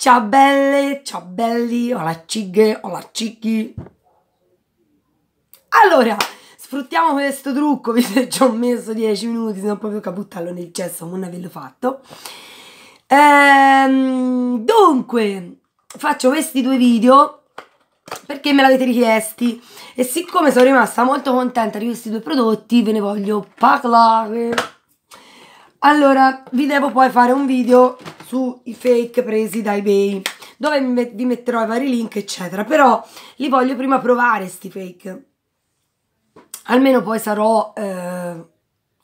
Ciao belle, ciao belli, hola cighe, hola cicchi. Allora, sfruttiamo questo trucco, visto che già ho messo 10 minuti, sono proprio caputtallo nel cesso, non averlo fatto. Ehm, dunque, faccio questi due video perché me l'avete richiesti e siccome sono rimasta molto contenta di questi due prodotti ve ne voglio parlare. Allora, vi devo poi fare un video sui fake presi da ebay, dove vi metterò i vari link, eccetera. Però li voglio prima provare, sti fake. Almeno poi sarò... Eh,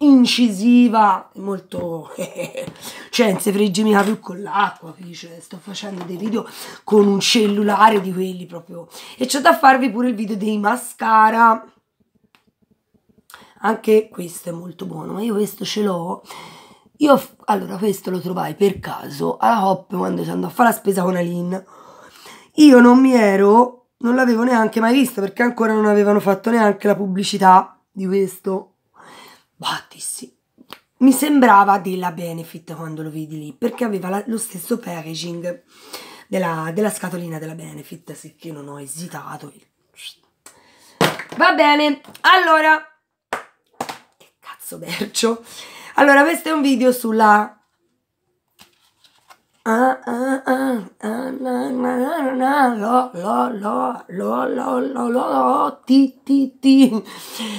incisiva molto cioè non si mica più con l'acqua cioè, sto facendo dei video con un cellulare di quelli proprio e c'è da farvi pure il video dei mascara anche questo è molto buono ma io questo ce l'ho io, allora, questo lo trovai per caso alla Hop quando ci andò a fare la spesa con Aline. Io non mi ero, non l'avevo neanche mai visto perché ancora non avevano fatto neanche la pubblicità di questo. Battissi. Mi sembrava della Benefit quando lo vidi lì perché aveva la, lo stesso packaging della, della scatolina della Benefit, sicché non ho esitato. Va bene, allora... Che cazzo, Bercio? Allora, questo è un video sulla...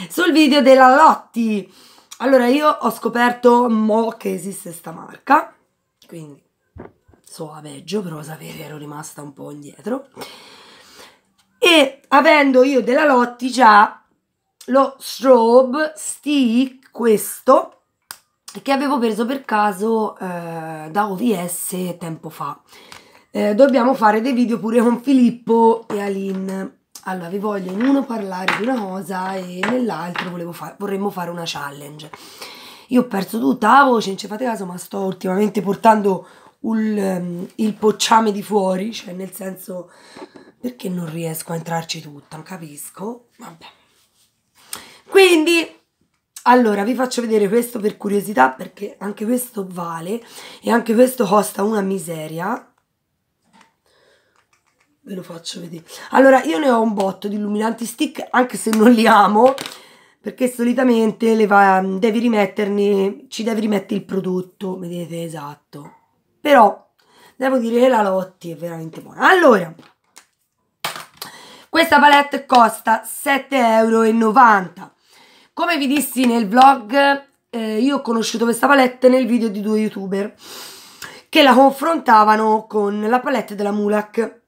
sul video della Lotti. Allora, io ho scoperto mo che esiste sta marca, quindi so a aveggio, però sapere ero rimasta un po' indietro. E avendo io della Lotti già lo strobe stick, questo, che avevo preso per caso eh, da OVS tempo fa. Eh, dobbiamo fare dei video pure con Filippo e Aline. Allora, vi voglio in uno parlare di una cosa e nell'altro fa vorremmo fare una challenge. Io ho perso tutta la voce, non ci fate caso, ma sto ultimamente portando un, um, ehm, il pocciame di fuori, cioè nel senso perché non riesco a entrarci tutta, non capisco. Vabbè. Quindi allora, vi faccio vedere questo per curiosità perché anche questo vale e anche questo costa una miseria. Ve lo faccio vedere. Allora, io ne ho un botto di illuminanti stick, anche se non li amo, perché solitamente le va, devi rimetterne, ci devi rimettere il prodotto, vedete, esatto. Però, devo dire che la Lotti è veramente buona. Allora, questa palette costa 7,90 euro. Come vi dissi nel vlog, eh, io ho conosciuto questa palette nel video di due youtuber che la confrontavano con la palette della Mulak.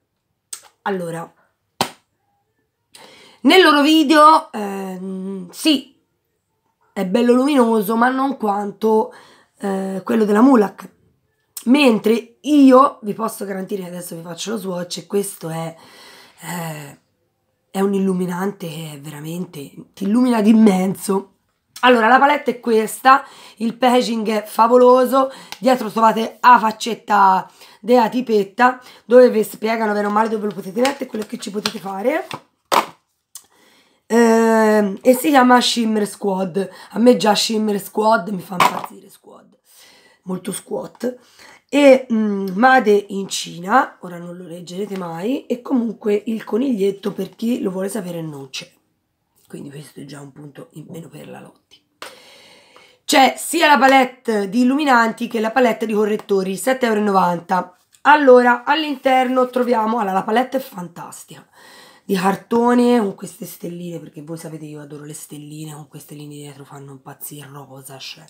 Allora, nel loro video, eh, sì, è bello luminoso, ma non quanto eh, quello della Mulak. Mentre io vi posso garantire, adesso vi faccio lo swatch, e questo è... Eh, è un illuminante che veramente, ti illumina di d'immenso. Allora, la palette è questa, il packaging è favoloso, dietro trovate la faccetta della tipetta, dove vi spiegano bene o male dove lo potete mettere, quello che ci potete fare. Ehm, e si chiama Shimmer Squad, a me già Shimmer Squad mi fa impazzire Squad, molto squat e mh, mm, Made in Cina, ora non lo leggerete mai, e comunque il coniglietto per chi lo vuole sapere non c'è. Quindi questo è già un punto in meno per la Lotti. C'è sia la palette di illuminanti che la palette di correttori, 7,90€. Allora, all'interno troviamo, allora la palette è fantastica, di cartone con queste stelline, perché voi sapete io adoro le stelline, con queste linee dietro fanno impazzire rosa, cioè,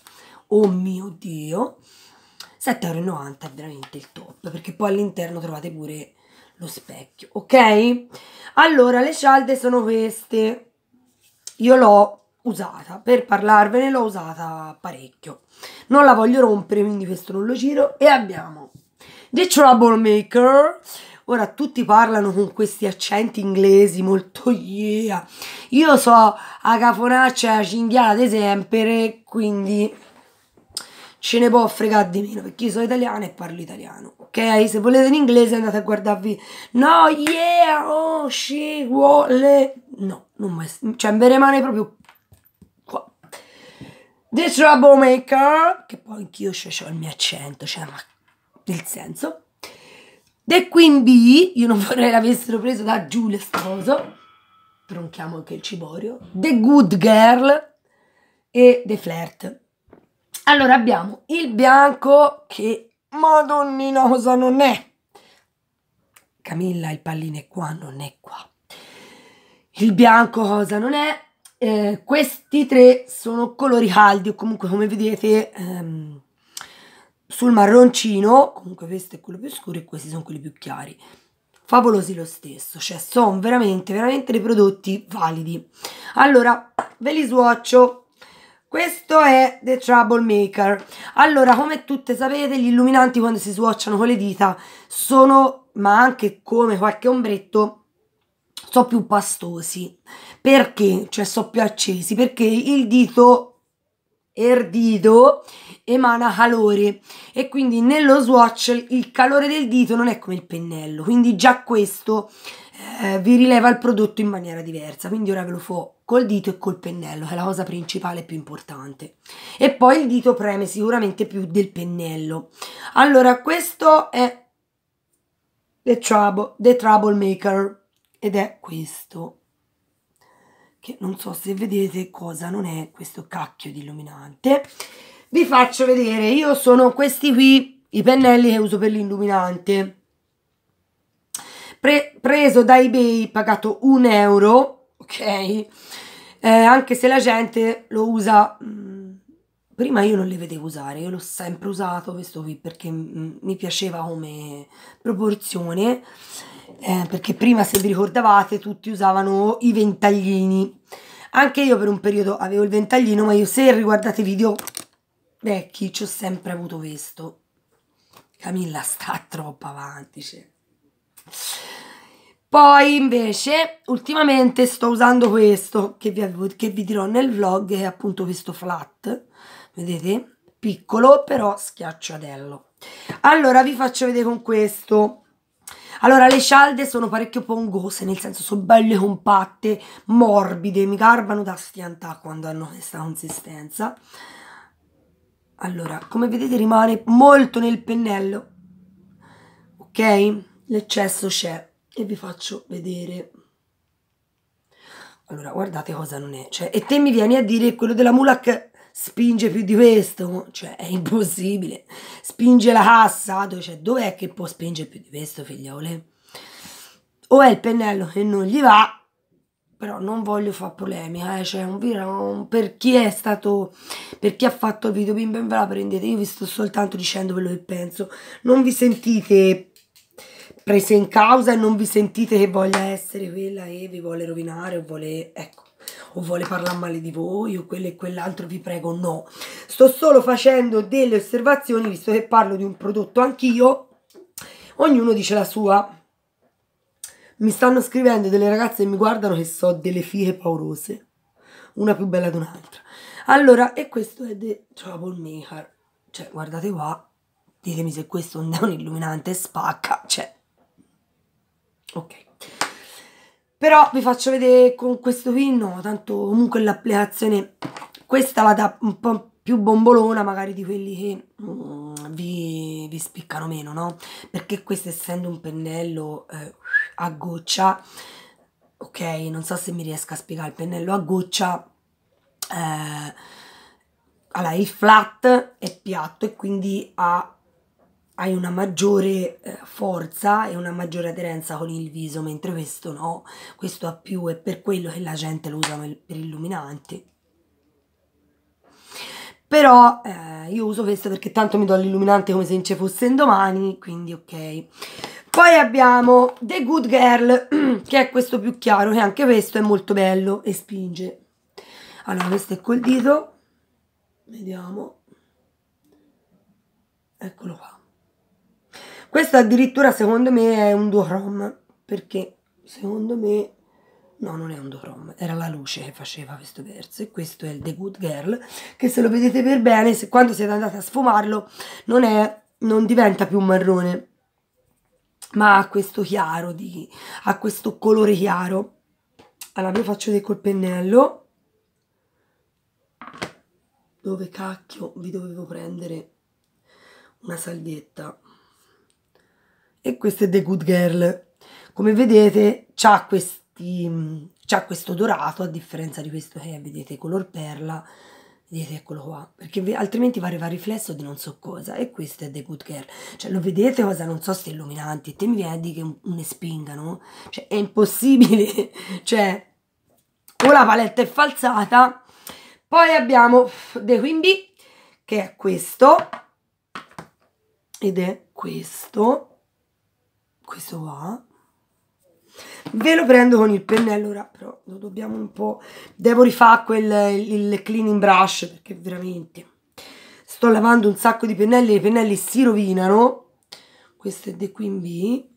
oh mio Dio. 7,90€ è veramente il top, perché poi all'interno trovate pure lo specchio, ok? Allora, le cialde sono queste. Io l'ho usata, per parlarvene l'ho usata parecchio. Non la voglio rompere, quindi questo non lo giro. E abbiamo The Troublemaker. Ora tutti parlano con questi accenti inglesi molto yeah. Io so a cafonaccia e a cinghiala di sempre, quindi ce ne può fregare di meno perché io sono italiano e parlo italiano, ok? Se volete in inglese andate a guardarvi, no, yeah, oh, she, vuole, no, non mai, cioè mi rimane proprio qua. The Troublemaker, che poi anch'io ho il mio accento, cioè, ma nel senso. The Queen Bee, io non vorrei l'avessero preso da Giulia Sposo, tronchiamo anche il ciborio. The Good Girl e The Flirt allora abbiamo il bianco che madonnina cosa non è. Camilla, il pallino è qua, non è qua. Il bianco cosa non è. Eh, questi tre sono colori caldi o comunque come vedete ehm, sul marroncino, comunque questo è quello più scuro e questi sono quelli più chiari. Favolosi lo stesso, cioè sono veramente, veramente dei prodotti validi. Allora, ve li swatcho questo è The Troublemaker. Allora, come tutte sapete, gli illuminanti quando si swatchano con le dita sono, ma anche come qualche ombretto, sono più pastosi. Perché? Cioè, sono più accesi. Perché il dito, erdito emana calore e quindi nello swatch il calore del dito non è come il pennello. Quindi già questo eh, vi rileva il prodotto in maniera diversa. Quindi ora ve lo fo col dito e col pennello, che è la cosa principale e più importante. E poi il dito preme sicuramente più del pennello. Allora, questo è The, Trouble, The Troublemaker ed è questo. Che non so se vedete cosa non è questo cacchio di illuminante. Vi faccio vedere, io sono questi qui, i pennelli che uso per l'illuminante. Pre preso da ebay, pagato un euro ok? Eh, anche se la gente lo usa... Mh, mm, prima io non le vedevo usare, io l'ho sempre usato questo qui perché mh, mm, mi piaceva come proporzione, eh, perché prima se vi ricordavate tutti usavano i ventaglini. Anche io per un periodo avevo il ventaglino, ma io se riguardate video vecchi ci ho sempre avuto questo. Camilla sta troppo avanti, cioè. Poi invece ultimamente sto usando questo che vi, avevo, che vi dirò nel vlog, è appunto questo flat, vedete? Piccolo però schiacciatello. Allora vi faccio vedere con questo. Allora le cialde sono parecchio pongose, nel senso sono belle compatte, morbide, mi garbano da stiantà quando hanno questa consistenza. Allora, come vedete rimane molto nel pennello, ok? L'eccesso c'è e vi faccio vedere allora guardate cosa non è cioè, e te mi vieni a dire che quello della Mulak spinge più di questo cioè è impossibile spinge la cassa cioè dov'è che può spingere più di questo figliole o è il pennello che non gli va però non voglio fare polemica, eh? cioè un video per chi è stato, per chi ha fatto il video bim ben ve la prendete, io vi sto soltanto dicendo quello che penso, non vi sentite prese in causa e non vi sentite che voglia essere quella e vi vuole rovinare o vuole, ecco, o vuole parlare male di voi o quello e quell'altro, vi prego no. Sto solo facendo delle osservazioni, visto che parlo di un prodotto anch'io, ognuno dice la sua. Mi stanno scrivendo delle ragazze che mi guardano che so delle fighe paurose, una più bella di un'altra. Allora, e questo è The Troublemaker. Cioè, guardate qua, ditemi se questo non è un illuminante, spacca, cioè ok però vi faccio vedere con questo qui tanto comunque l'applicazione questa la dà un po' più bombolona magari di quelli che mm, vi, vi, spiccano meno no perché questo essendo un pennello eh, a goccia ok non so se mi riesco a spiegare il pennello a goccia eh, allora il flat è piatto e quindi ha hai una maggiore eh, forza e una maggiore aderenza con il viso, mentre questo no, questo ha più, è per quello che la gente lo usa per illuminanti. Però eh, io uso questo perché tanto mi do l'illuminante come se non ci fosse un domani, quindi ok. Poi abbiamo The Good Girl, che è questo più chiaro, che anche questo è molto bello e spinge. Allora, questo è col dito, vediamo, eccolo qua questo addirittura secondo me è un duorom, perché secondo me... No, non è un duorom, era la luce che faceva questo verso e questo è il The Good Girl, che se lo vedete per bene, se, quando siete andati a sfumarlo, non, è, non diventa più marrone, ma ha questo chiaro, di, ha questo colore chiaro. Allora, io faccio dei col pennello. Dove cacchio vi dovevo prendere una salvietta? e questa è The Good Girl. Come vedete ha questi c'ha questo dorato a differenza di questo che è, vedete, color perla, vedete, eccolo qua, perché altrimenti va riflesso di non so cosa, e questo è The Good Girl, cioè lo vedete cosa, non so se è illuminante, e te mi viene che ne spingano, cioè è impossibile, cioè o la paletta è falsata, poi abbiamo The Queen Bee, che è questo, ed è questo, questo qua ve lo prendo con il pennello ora però lo dobbiamo un po' devo rifare quel il cleaning brush perché veramente sto lavando un sacco di pennelli e i pennelli si rovinano questo è The Queen Bee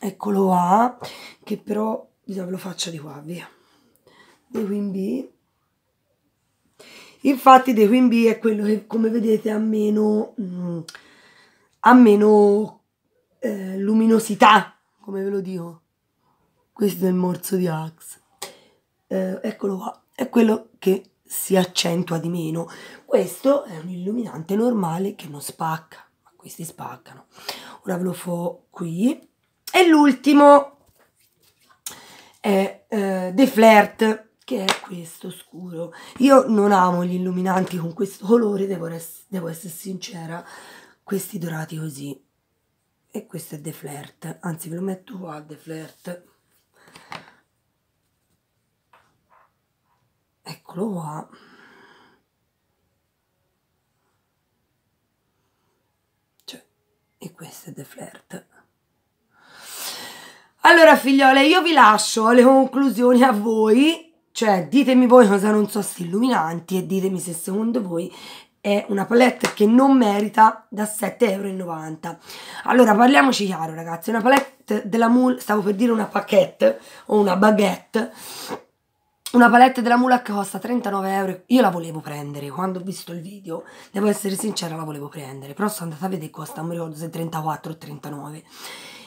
eccolo qua che però bisogna che lo faccia di qua via The Queen Bee infatti The Queen Bee è quello che come vedete ha meno mh, mm, ha meno eh, luminosità, come ve lo dico. Questo è il morso di Axe. Eh, eccolo qua, è quello che si accentua di meno. Questo è un illuminante normale che non spacca, ma questi spaccano. Ora ve lo fo qui. E l'ultimo è eh, The Flirt, che è questo scuro. Io non amo gli illuminanti con questo colore, devo, devo essere sincera questi dorati così e questo è The flirt anzi ve lo metto qua The flirt eccolo qua cioè e questo è The flirt allora figliole io vi lascio le conclusioni a voi cioè ditemi voi cosa non so sti illuminanti e ditemi se secondo voi è una palette che non merita da 7,90€. Allora parliamoci chiaro ragazzi, una palette della Moule, stavo per dire una paquette o una baguette, una palette della Moule che costa 39€, io la volevo prendere quando ho visto il video, devo essere sincera la volevo prendere, però sono andata a vedere costa, non mi ricordo se 34 o 39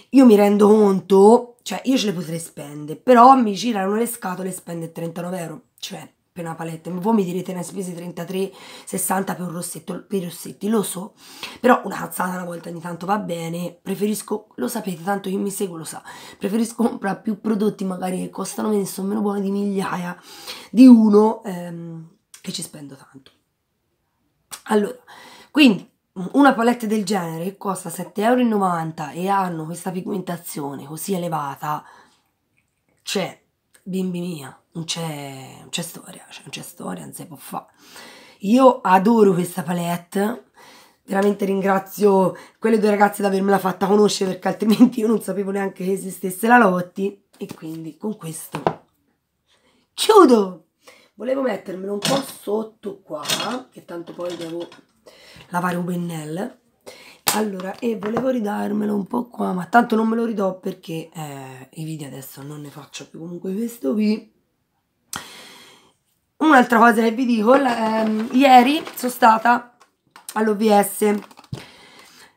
io mi rendo conto, cioè io ce le potrei spendere, però mi girano le scatole e spende 39 euro, cioè appena palette. Voi mi direte ne hai spesi 33,60 per un rossetto, per i rossetti, lo so, però una cazzata una volta ogni tanto va bene, preferisco, lo sapete, tanto chi mi segue lo sa, preferisco comprare più prodotti magari che costano meno, sono meno buoni di migliaia, di uno ehm, che ci spendo tanto. Allora, quindi una palette del genere che costa 7,90€ e hanno questa pigmentazione così elevata, cioè, bimbi mia, non c'è, non c'è storia, cioè non c'è storia, non si può fare. Io adoro questa palette, veramente ringrazio quelle due ragazze di avermela fatta conoscere perché altrimenti io non sapevo neanche che esistesse la Lotti e quindi con questo chiudo! Volevo mettermelo un po' sotto qua, che tanto poi devo lavare un pennello. Allora, e volevo ridarmelo un po' qua, ma tanto non me lo ridò perché eh, i video adesso non ne faccio più. Comunque questo qui Un'altra cosa che vi dico, ehm, ieri sono stata all'OVS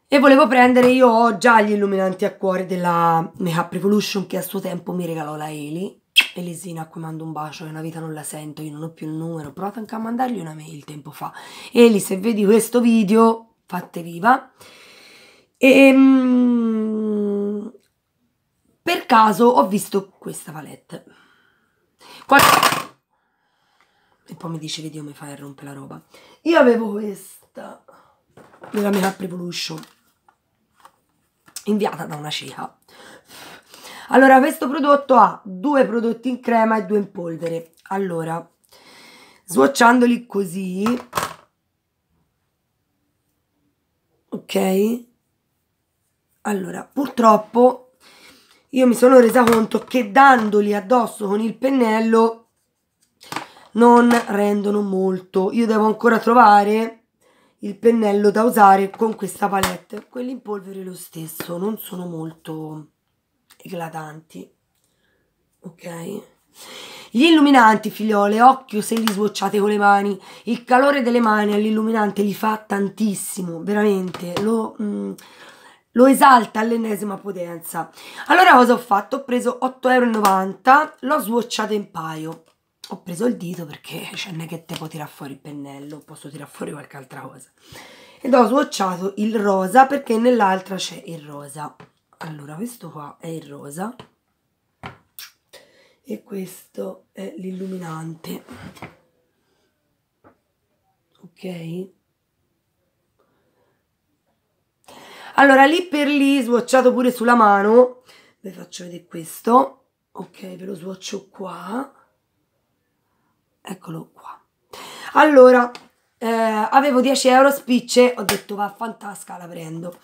e volevo prendere, io ho già gli illuminanti a cuore della Makeup Revolution che a suo tempo mi regalò la Eli. Elisina a cui mando un bacio, è una vita non la sento, io non ho più il numero, provate anche a mandargli una mail tempo fa. Eli, se vedi questo video, fatte viva. E, ehm, per caso ho visto questa palette. Qual e poi mi dicevi Dio mi fai a rompere la roba io avevo questa della Makeup Revolution inviata da una cieca allora questo prodotto ha due prodotti in crema e due in polvere allora swatchandoli così ok allora purtroppo io mi sono resa conto che dandoli addosso con il pennello non rendono molto. Io devo ancora trovare il pennello da usare con questa palette. Quelli in polvere lo stesso, non sono molto eclatanti. Ok? Gli illuminanti, figliole, occhio se li sbocciate con le mani. Il calore delle mani all'illuminante li fa tantissimo, veramente. Lo, mm, lo esalta all'ennesima potenza. Allora cosa ho fatto? Ho preso 8,90 euro, l'ho swatchato in paio ho preso il dito perché cioè, non è che te può tirare fuori il pennello, posso tirare fuori qualche altra cosa. Ed ho swatchato il rosa perché nell'altra c'è il rosa. Allora, questo qua è il rosa e questo è l'illuminante. Ok? Allora, lì per lì, swatchato pure sulla mano, vi faccio vedere questo. Ok, ve lo swatcho qua eccolo qua allora eh, avevo 10 euro spicce ho detto va fantasca la prendo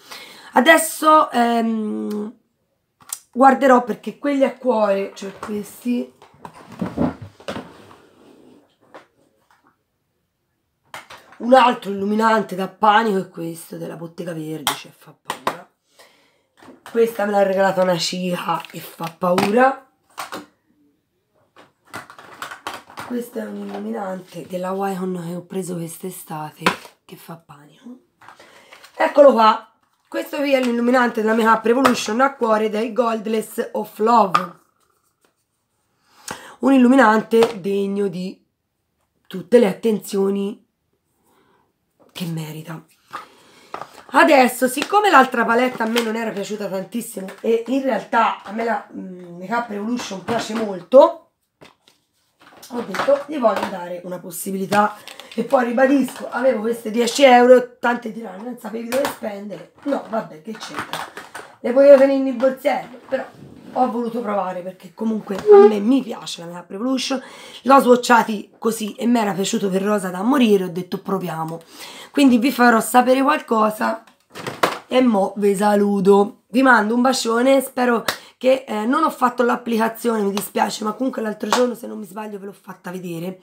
adesso ehm, guarderò perché quelli a cuore cioè questi un altro illuminante da panico è questo della bottega verde cioè fa paura questa me l'ha regalata una cica e fa paura questo è un illuminante della Wyon che ho preso quest'estate che fa panico eccolo qua questo qui è l'illuminante della mia Up Revolution a cuore dai Goldless of Love un illuminante degno di tutte le attenzioni che merita Adesso, siccome l'altra paletta a me non era piaciuta tantissimo e in realtà a me la Make mm, Up Revolution piace molto, ho detto gli voglio dare una possibilità e poi ribadisco avevo queste 10 euro tante tiranne non sapevi dove spendere no vabbè che c'entra le potevo tenere in borsello però ho voluto provare perché comunque a me mi piace la mia Revolution l'ho swatchati così e mi era piaciuto per rosa da morire ho detto proviamo quindi vi farò sapere qualcosa e mo vi saluto vi mando un bacione spero che che eh, non ho fatto l'applicazione, mi dispiace, ma comunque l'altro giorno, se non mi sbaglio, ve l'ho fatta vedere.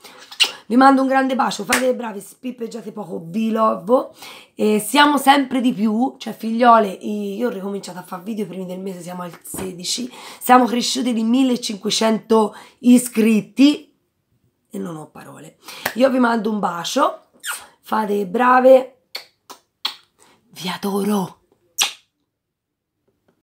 Vi mando un grande bacio, fate bravi, spippeggiate poco, vi lovo. E siamo sempre di più, cioè figliole, io ho ricominciato a fare video prima del mese, siamo al 16, siamo cresciuti di 1500 iscritti e non ho parole. Io vi mando un bacio, fate brave, vi adoro.